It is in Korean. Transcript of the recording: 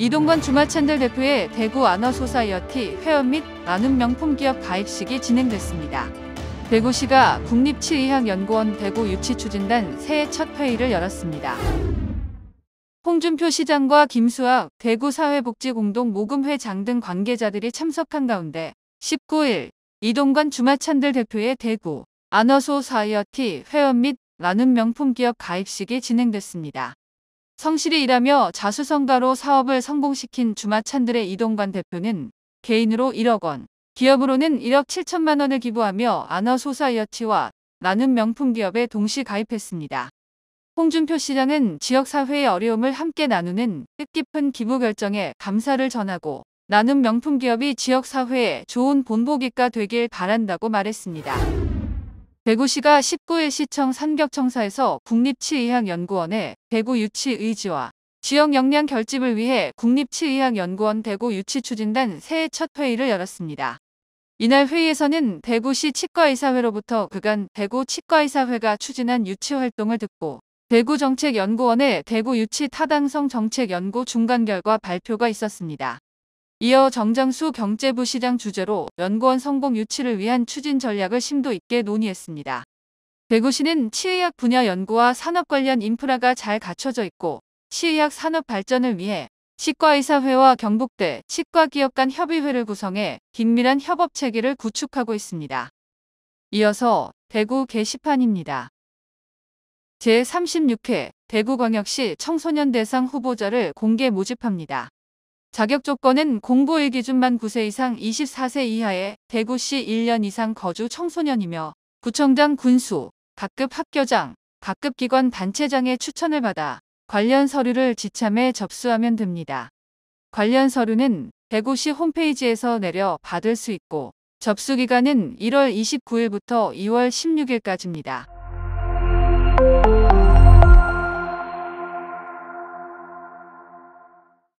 이동건 주마찬들 대표의 대구 아너소사이어티 회원 및 나눔 명품 기업 가입식이 진행됐습니다. 대구시가 국립치의학연구원 대구 유치추진단 새해 첫 회의를 열었습니다. 홍준표 시장과 김수학 대구사회복지공동모금회장 등 관계자들이 참석한 가운데 19일 이동건 주마찬들 대표의 대구 아너소사이어티 회원 및라눔 명품 기업 가입식이 진행됐습니다. 성실히 일하며 자수성가로 사업을 성공시킨 주마찬들의 이동관 대표는 개인으로 1억 원, 기업으로는 1억 7천만 원을 기부하며 아너소사이어티와 나눔 명품 기업에 동시 가입했습니다. 홍준표 시장은 지역사회의 어려움을 함께 나누는 뜻깊은 기부 결정에 감사를 전하고 나눔 명품 기업이 지역사회에 좋은 본보기가 되길 바란다고 말했습니다. 대구시가 19일 시청 산격청사에서 국립치의학연구원의 대구 유치 의지와 지역 역량 결집을 위해 국립치의학연구원 대구 유치추진단 새해 첫 회의를 열었습니다. 이날 회의에서는 대구시 치과의사회로부터 그간 대구 치과의사회가 추진한 유치활동을 듣고 대구정책연구원의 대구 유치 타당성 정책연구 중간 결과 발표가 있었습니다. 이어 정장수 경제부 시장 주재로 연구원 성공 유치를 위한 추진 전략을 심도 있게 논의했습니다. 대구시는 치의학 분야 연구와 산업 관련 인프라가 잘 갖춰져 있고 치의학 산업 발전을 위해 치과의사회와 경북대 치과기업 간 협의회를 구성해 긴밀한 협업 체계를 구축하고 있습니다. 이어서 대구 게시판입니다. 제36회 대구광역시 청소년 대상 후보자를 공개 모집합니다. 자격 조건은 공고일 기준만 9세 이상 24세 이하의 대구시 1년 이상 거주 청소년이며 구청장 군수, 각급 학교장, 각급 기관 단체장의 추천을 받아 관련 서류를 지참해 접수하면 됩니다. 관련 서류는 대구시 홈페이지에서 내려 받을 수 있고 접수기간은 1월 29일부터 2월 16일까지입니다.